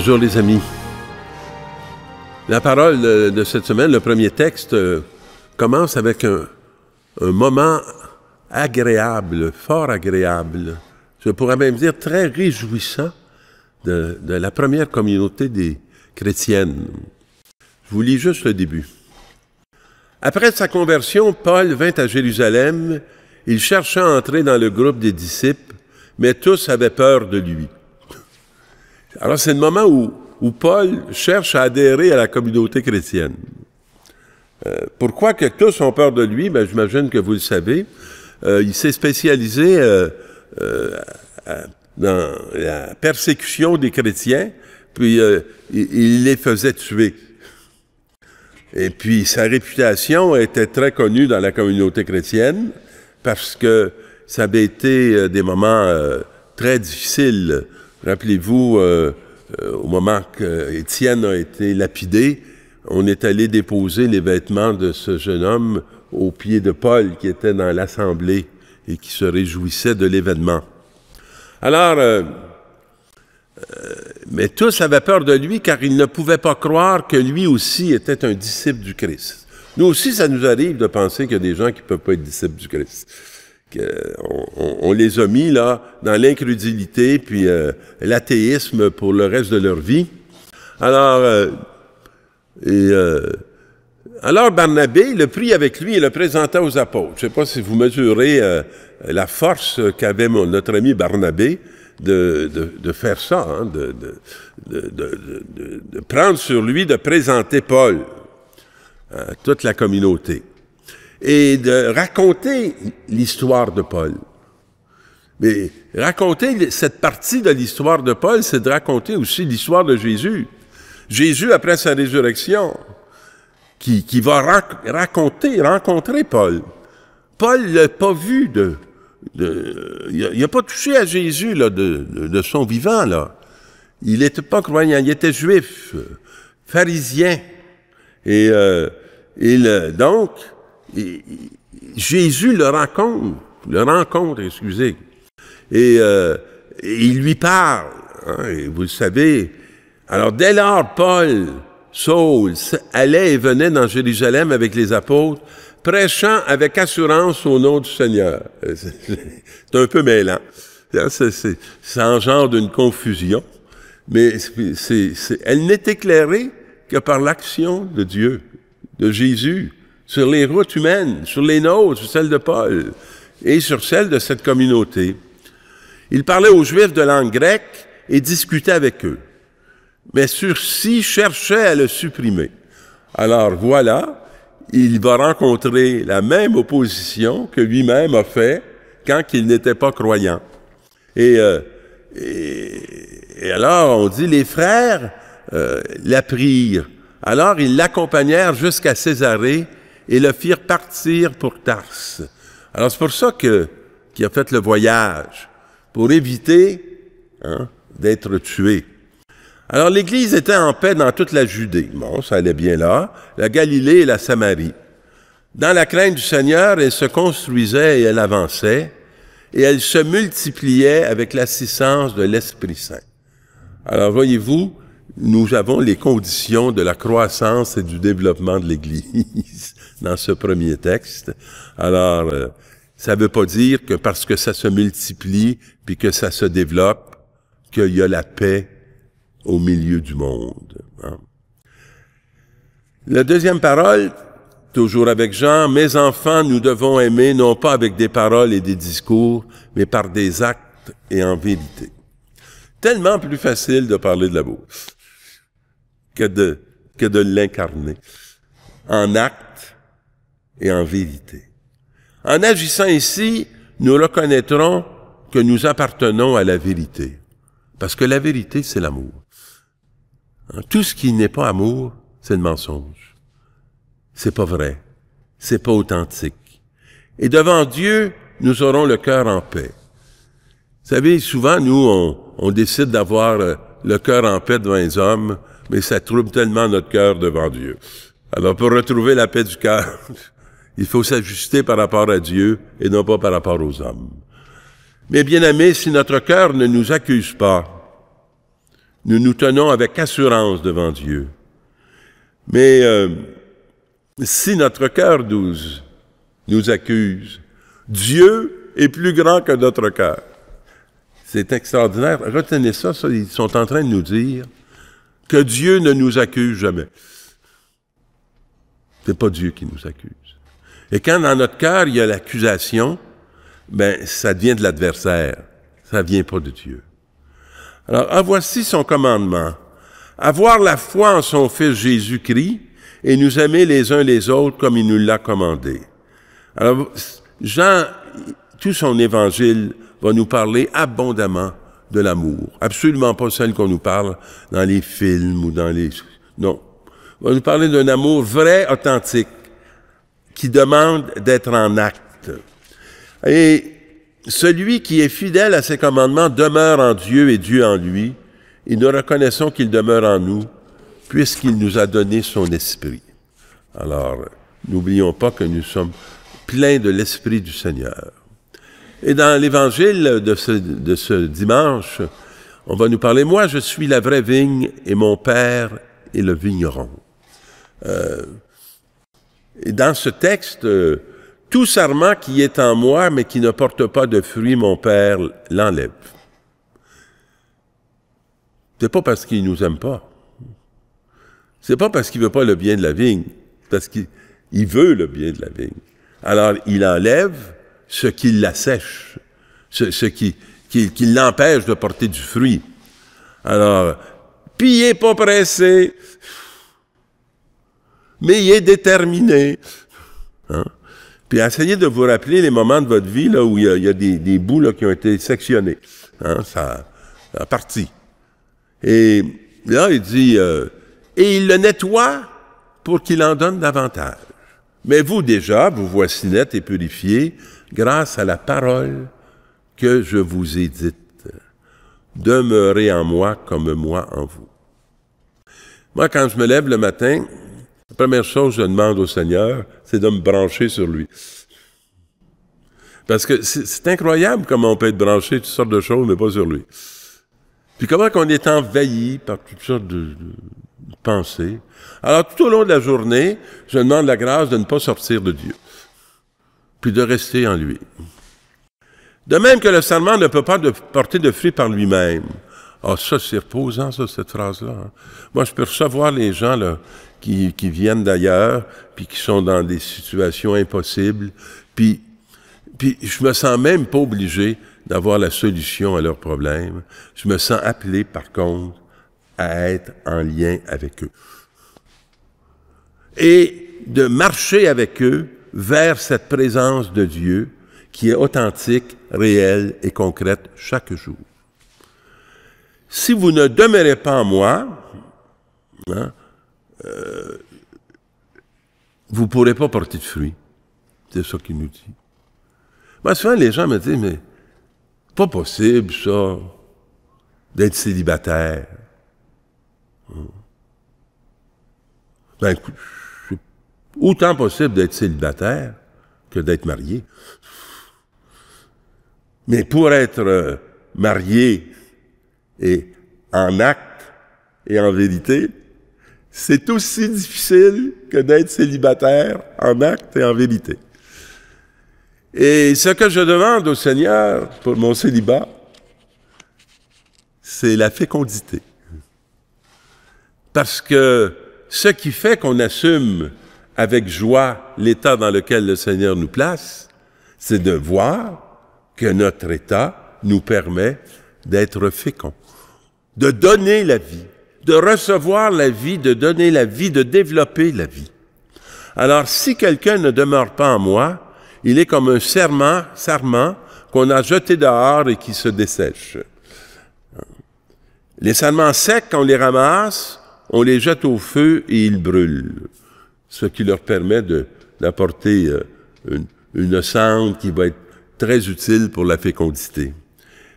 Bonjour les amis. La parole de cette semaine, le premier texte, euh, commence avec un, moment agréable, fort agréable, je pourrais même dire très réjouissant de, de la première communauté des chrétiennes. Je vous lis juste le début. Après sa conversion, Paul vint à Jérusalem. Il chercha à entrer dans le groupe des disciples, mais tous avaient peur de lui. Alors, c'est le moment où, Paul cherche à adhérer à la communauté chrétienne. Euh, pourquoi que tous ont peur de lui? Ben, j'imagine que vous le savez. Euh, il s'est spécialisé euh, dans la persécution des chrétiens, puis il, les faisait tuer. Et puis sa réputation était très connue dans la communauté chrétienne parce que ça avait été des moments très difficiles Rappelez-vous, euh, euh, au moment qu'Étienne a été lapidé, on est allé déposer les vêtements de ce jeune homme aux pieds de Paul qui était dans l'assemblée et qui se réjouissait de l'événement. Alors, euh, mais tous avaient peur de lui car ils ne pouvaient pas croire que lui aussi était un disciple du Christ. Nous aussi, ça nous arrive de penser qu'il y a des gens qui ne peuvent pas être disciples du Christ on, les a mis là dans l'incrédulité puis euh, l'athéisme pour le reste de leur vie. Alors, euh, et, euh, alors Barnabé le prit avec lui et le présenta aux apôtres. Je ne sais pas si vous mesurez la force qu'avait notre ami Barnabé de, faire ça, hein, de, de, prendre sur lui, de présenter Paul à toute la communauté et de raconter l'histoire de Paul. Mais raconter cette partie de l'histoire de Paul, c'est de raconter aussi l'histoire de Jésus. Jésus, après sa résurrection, qui, qui va raconter, rencontrer Paul. Paul l'a pas vu de... il n'a pas touché à Jésus là, de, son vivant. là. Il n'était pas croyant, il était juif, pharisien. Et, il, euh, donc, Jésus le rencontre, le rencontre, excusez, et, euh, il lui parle, hein, et vous le savez. Alors dès lors, Paul, Saul, allait et venait dans Jérusalem avec les apôtres, prêchant avec assurance au nom du Seigneur. C'est un peu mêlant. Hein, c'est, ça engendre d'une confusion, mais c'est, elle n'est éclairée que par l'action de Dieu, de Jésus sur les routes humaines, sur les nôtres, sur celles de Paul et sur celles de cette communauté. Il parlait aux Juifs de langue grecque et discutait avec eux. Mais si cherchait à le supprimer. Alors voilà, il va rencontrer la même opposition que lui-même a fait quand il n'était pas croyant. Et, euh, alors, on dit, les frères l'apprirent, euh, la Alors, ils l'accompagnèrent jusqu'à Césarée et le firent partir pour Tarse. Alors c'est pour ça que qu'il a fait le voyage pour éviter hein, d'être tué. Alors l'Église était en paix dans toute la Judée. Bon, ça allait bien là, la Galilée et la Samarie. Dans la crainte du Seigneur, elle se construisait et elle avançait, et elle se multipliait avec l'assistance de l'Esprit Saint. Alors voyez-vous, nous avons les conditions de la croissance et du développement de l'Église dans ce premier texte. Alors, euh, ça ne veut pas dire que parce que ça se multiplie, puis que ça se développe, qu'il y a la paix au milieu du monde. Hein. La deuxième parole, toujours avec Jean, mes enfants, nous devons aimer non pas avec des paroles et des discours, mais par des actes et en vérité. Tellement plus facile de parler de la bouche que de, que de l'incarner. En actes et en vérité. En agissant ainsi, nous reconnaîtrons que nous appartenons à la vérité, parce que la vérité, c'est l'amour. Hein, tout ce qui n'est pas amour, c'est le mensonge. C'est pas vrai. C'est pas authentique. Et devant Dieu, nous aurons le cœur en paix. Vous savez, souvent, nous, on, on décide d'avoir euh, le cœur en paix devant les hommes, mais ça trouble tellement notre cœur devant Dieu. Alors, pour retrouver la paix du cœur, Il faut s'ajuster par rapport à Dieu et non pas par rapport aux hommes. Mais bien aimés, si notre cœur ne nous accuse pas, nous nous tenons avec assurance devant Dieu. Mais euh, si notre cœur nous, nous accuse, Dieu est plus grand que notre cœur. C'est extraordinaire. Retenez ça, ça, ils sont en train de nous dire que Dieu ne nous accuse jamais. C'est pas Dieu qui nous accuse. Et quand dans notre cœur, il y a l'accusation, ben, ça vient de l'adversaire. Ça vient pas de Dieu. Alors, voici son commandement. Avoir la foi en son Fils Jésus-Christ et nous aimer les uns les autres comme il nous l'a commandé. Alors, Jean, tout son évangile va nous parler abondamment de l'amour. Absolument pas celle qu'on nous parle dans les films ou dans les... Non. Il va nous parler d'un amour vrai, authentique qui demande d'être en acte. Et celui qui est fidèle à ses commandements demeure en Dieu et Dieu en lui, et nous reconnaissons qu'il demeure en nous, puisqu'il nous a donné son esprit. Alors, n'oublions pas que nous sommes pleins de l'esprit du Seigneur. Et dans l'évangile de ce, de ce dimanche, on va nous parler, moi je suis la vraie vigne et mon Père est le vigneron. Euh, dans ce texte, euh, tout sarment qui est en moi, mais qui ne porte pas de fruit, mon Père l'enlève. C'est pas parce qu'il nous aime pas. C'est pas parce qu'il veut pas le bien de la vigne. Parce qu'il veut le bien de la vigne. Alors, il enlève ce qui l'assèche, ce, ce qui, qui, qui l'empêche de porter du fruit. Alors, pillez pas pressé mais il est déterminé. Hein? Puis essayez de vous rappeler les moments de votre vie là, où il y a, des, des, bouts là, qui ont été sectionnés. Hein? Ça, a parti. Et là, il dit, euh, et il le nettoie pour qu'il en donne davantage. Mais vous déjà, vous voici net et purifié grâce à la parole que je vous ai dite. Demeurez en moi comme moi en vous. Moi, quand je me lève le matin, la première chose que je demande au Seigneur, c'est de me brancher sur lui. Parce que c'est incroyable comment on peut être branché toutes sortes de choses, mais pas sur lui. Puis comment qu'on est envahi par toutes sortes de, pensées. Alors tout au long de la journée, je demande la grâce de ne pas sortir de Dieu, puis de rester en lui. De même que le serment ne peut pas porter de fruits par lui-même. Ah, oh, ça, c'est reposant, cette phrase-là. Hein. Moi, je peux recevoir les gens, là qui, qui viennent d'ailleurs, puis qui sont dans des situations impossibles, puis, puis je me sens même pas obligé d'avoir la solution à leurs problèmes. Je me sens appelé, par contre, à être en lien avec eux. Et de marcher avec eux vers cette présence de Dieu qui est authentique, réelle et concrète chaque jour. Si vous ne demeurez pas en moi, hein, euh, vous ne pourrez pas porter de fruits. C'est ça qu'il nous dit. souvent, les gens me disent, mais pas possible, ça, d'être célibataire. Hmm. Ben, c'est autant possible d'être célibataire que d'être marié. Mais pour être euh, marié et en acte et en vérité, c'est aussi difficile que d'être célibataire en acte et en vérité. Et ce que je demande au Seigneur pour mon célibat, c'est la fécondité. Parce que ce qui fait qu'on assume avec joie l'état dans lequel le Seigneur nous place, c'est de voir que notre état nous permet d'être fécond, de donner la vie, de recevoir la vie, de donner la vie, de développer la vie. Alors, si quelqu'un ne demeure pas en moi, il est comme un serment, serment qu'on a jeté dehors et qui se dessèche. Les serments secs, on les ramasse, on les jette au feu et ils brûlent, ce qui leur permet d'apporter euh, une, une qui va être très utile pour la fécondité.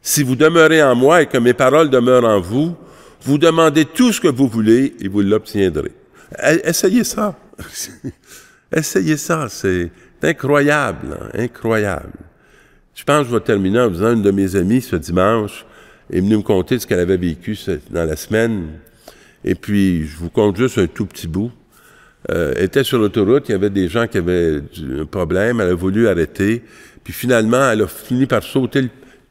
Si vous demeurez en moi et que mes paroles demeurent en vous, vous demandez tout ce que vous voulez et vous l'obtiendrez. E, essayez ça. Essayez ça. C'est incroyable, hein, incroyable. Je pense que je vais terminer en disant une de mes amies ce dimanche est venue me conter ce qu'elle avait vécu dans la semaine. Et puis, je vous compte juste un tout petit bout. Euh, elle était sur l'autoroute, il y avait des gens qui avaient un problème, elle a voulu arrêter. Puis finalement, elle a fini par sauter le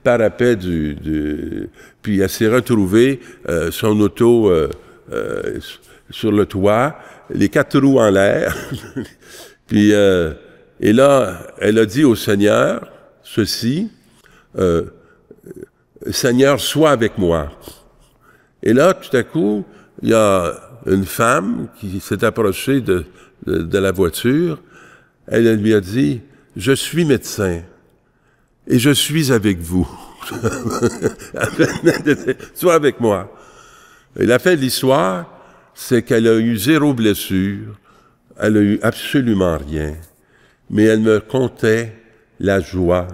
parapet du... puis elle s'est retrouvée, euh, son auto euh, euh, sur le toit, les quatre roues en l'air. puis, et là, elle a dit au Seigneur, ceci, Seigneur, sois avec moi. Et là, tout à coup, il y a une femme qui s'est approchée de, de la voiture. Elle lui a dit, je suis médecin et je suis avec vous. Sois avec moi. Et la fin de l'histoire, c'est qu'elle a eu zéro blessure, elle a eu absolument rien, mais elle me comptait la joie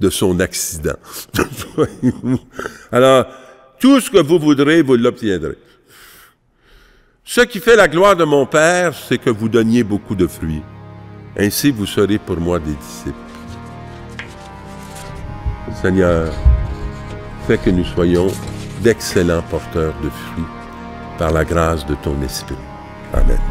de son accident. Alors, tout ce que vous voudrez, vous l'obtiendrez. Ce qui fait la gloire de mon Père, c'est que vous donniez beaucoup de fruits. Ainsi, vous serez pour moi des disciples. Seigneur, fais que nous soyons d'excellents porteurs de fruits par la grâce de ton Esprit. Amen.